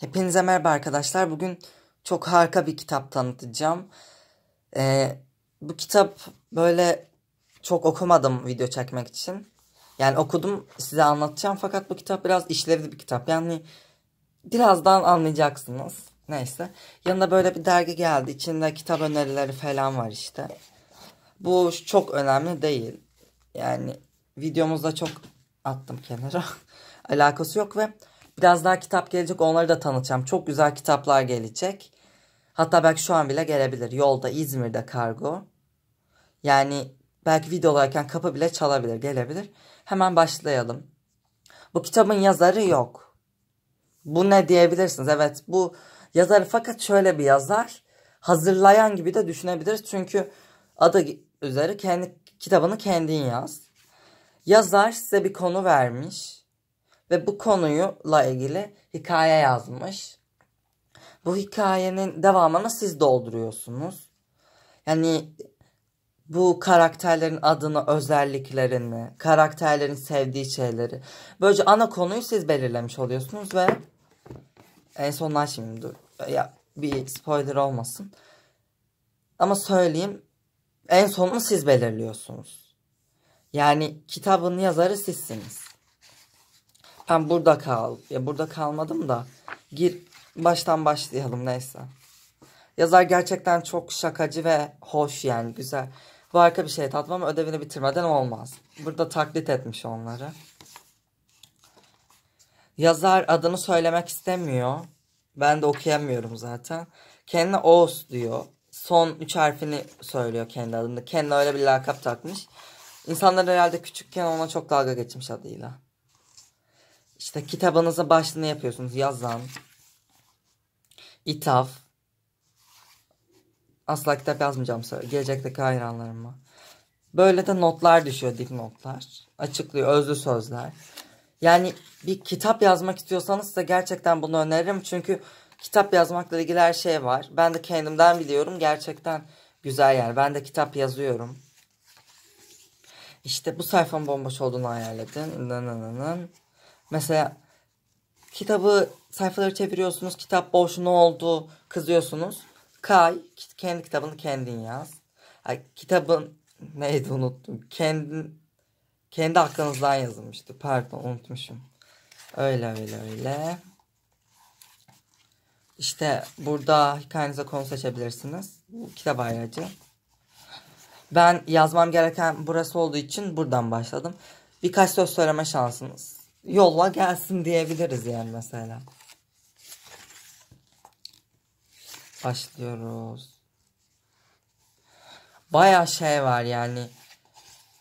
Hepinize merhaba arkadaşlar. Bugün çok harika bir kitap tanıtacağım. Ee, bu kitap böyle çok okumadım video çekmek için. Yani okudum size anlatacağım fakat bu kitap biraz işlevli bir kitap. Yani birazdan anlayacaksınız. Neyse. Yanında böyle bir dergi geldi. İçinde kitap önerileri falan var işte. Bu çok önemli değil. Yani videomuzda çok attım kenara. Alakası yok ve Biraz daha kitap gelecek onları da tanıtacağım. Çok güzel kitaplar gelecek. Hatta belki şu an bile gelebilir. Yolda İzmir'de kargo. Yani belki video videodayken kapı bile çalabilir, gelebilir. Hemen başlayalım. Bu kitabın yazarı yok. Bu ne diyebilirsiniz? Evet bu yazarı fakat şöyle bir yazar. Hazırlayan gibi de düşünebiliriz. Çünkü adı üzeri kendi kitabını kendin yaz. Yazar size bir konu vermiş ve bu konuyla ilgili hikaye yazmış. Bu hikayenin devamını siz dolduruyorsunuz. Yani bu karakterlerin adını, özelliklerini, karakterlerin sevdiği şeyleri. Böylece ana konuyu siz belirlemiş oluyorsunuz ve en sonlar şimdi Ya bir spoiler olmasın. Ama söyleyeyim. En sonunu siz belirliyorsunuz. Yani kitabın yazarı sizsiniz. Ben burada kal. Ya burada kalmadım da. Gir baştan başlayalım neyse. Yazar gerçekten çok şakacı ve hoş yani güzel. Bu harika bir şey tatmam ama ödevini bitirmeden olmaz. Burada taklit etmiş onları. Yazar adını söylemek istemiyor. Ben de okuyamıyorum zaten. Kendine Oğuz diyor. Son üç harfini söylüyor kendi adında. Kendine öyle bir lakap takmış. İnsanlar herhalde küçükken ona çok dalga geçmiş adıyla. İşte kitabınıza başlığını yapıyorsunuz. Yazan, ithaf. Asla kitap yazmayacağım. Söyle. Gelecekteki hayranlarıma. Böyle de notlar düşüyor dipnotlar. Açıklıyor özlü sözler. Yani bir kitap yazmak istiyorsanız da gerçekten bunu öneririm. Çünkü kitap yazmakla ilgili her şey var. Ben de kendimden biliyorum. Gerçekten güzel yer. Ben de kitap yazıyorum. İşte bu sayfanın bomboş olduğunu hayal edin. Nananın. Mesela kitabı sayfaları çeviriyorsunuz. Kitap boş ne oldu kızıyorsunuz. Kay kendi kitabını kendin yaz. Ay, kitabın neydi unuttum. Kendin kendi aklınızdan yazılmıştı. Pardon unutmuşum. Öyle öyle öyle. İşte burada hikayenize konu seçebilirsiniz. Kitap ayracı. Ben yazmam gereken burası olduğu için buradan başladım. Birkaç söz söyleme şansınız yolla gelsin diyebiliriz yani mesela. Başlıyoruz. Baya şey var yani.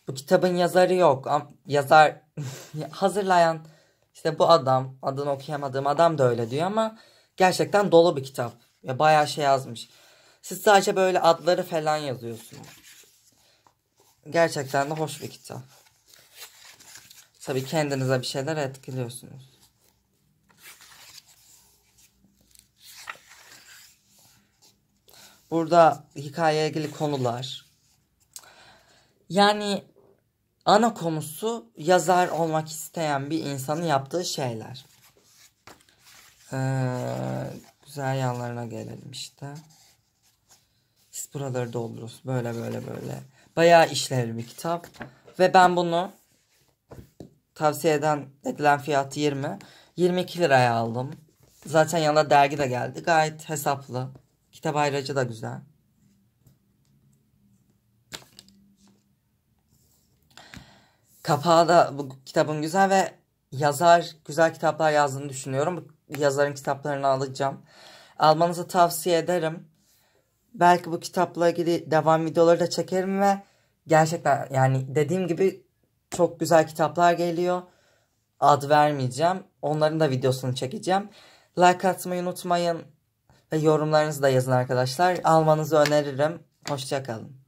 Bu kitabın yazarı yok. Yazar hazırlayan işte bu adam adını okuyamadığım adam da öyle diyor ama gerçekten dolu bir kitap. Ya bayağı şey yazmış. Siz sadece böyle adları falan yazıyorsunuz. Gerçekten de hoş bir kitap. Tabi kendinize bir şeyler etkiliyorsunuz. Burada hikayeye ilgili konular. Yani ana konusu yazar olmak isteyen bir insanın yaptığı şeyler. Ee, güzel yanlarına gelelim işte. Siz buraları dolduruz. Böyle böyle böyle. Bayağı işlevli bir kitap. Ve ben bunu Tavsiye eden edilen fiyatı 20. 22 liraya aldım. Zaten yanına dergi de geldi. Gayet hesaplı. Kitap ayracı da güzel. Kapağı da bu kitabın güzel ve yazar güzel kitaplar yazdığını düşünüyorum. Yazarın kitaplarını alacağım. Almanızı tavsiye ederim. Belki bu kitapla ilgili devam videoları da çekerim ve gerçekten yani dediğim gibi çok güzel kitaplar geliyor. Ad vermeyeceğim. Onların da videosunu çekeceğim. Like atmayı unutmayın. Ve yorumlarınızı da yazın arkadaşlar. Almanızı öneririm. Hoşçakalın.